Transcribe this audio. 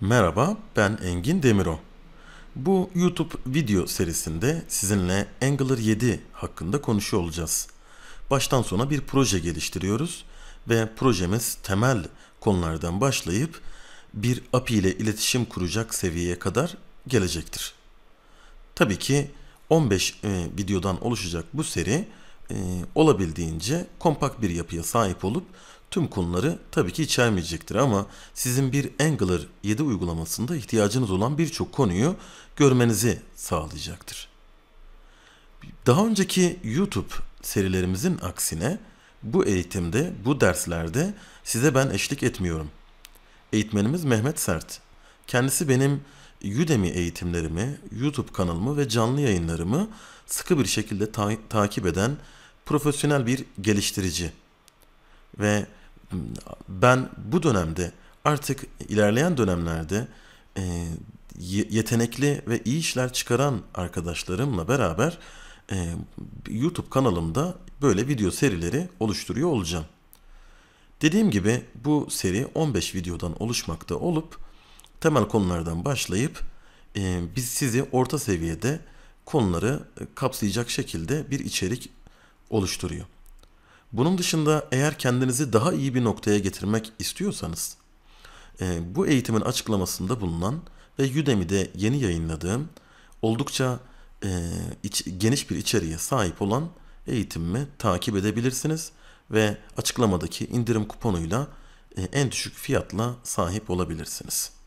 Merhaba, ben Engin Demiro. Bu YouTube video serisinde sizinle Angular 7 hakkında konuşuyor olacağız. Baştan sona bir proje geliştiriyoruz ve projemiz temel konulardan başlayıp bir API ile iletişim kuracak seviyeye kadar gelecektir. Tabii ki 15 e, videodan oluşacak bu seri e, olabildiğince kompakt bir yapıya sahip olup tüm konuları tabii ki içermeyecektir ama sizin bir Angular 7 uygulamasında ihtiyacınız olan birçok konuyu görmenizi sağlayacaktır. Daha önceki YouTube serilerimizin aksine bu eğitimde, bu derslerde size ben eşlik etmiyorum. Eğitmenimiz Mehmet Sert. Kendisi benim Udemy eğitimlerimi, YouTube kanalımı ve canlı yayınlarımı sıkı bir şekilde ta- takip eden profesyonel bir geliştirici ve ben bu dönemde artık ilerleyen dönemlerde e, yetenekli ve iyi işler çıkaran arkadaşlarımla beraber e, YouTube kanalımda böyle video serileri oluşturuyor olacağım. Dediğim gibi bu seri 15 videodan oluşmakta olup temel konulardan başlayıp e, biz sizi orta seviyede konuları kapsayacak şekilde bir içerik oluşturuyor. Bunun dışında eğer kendinizi daha iyi bir noktaya getirmek istiyorsanız e, bu eğitimin açıklamasında bulunan ve Udemy'de yeni yayınladığım oldukça e, geniş bir içeriğe sahip olan eğitimimi takip edebilirsiniz ve açıklamadaki indirim kuponuyla e, en düşük fiyatla sahip olabilirsiniz.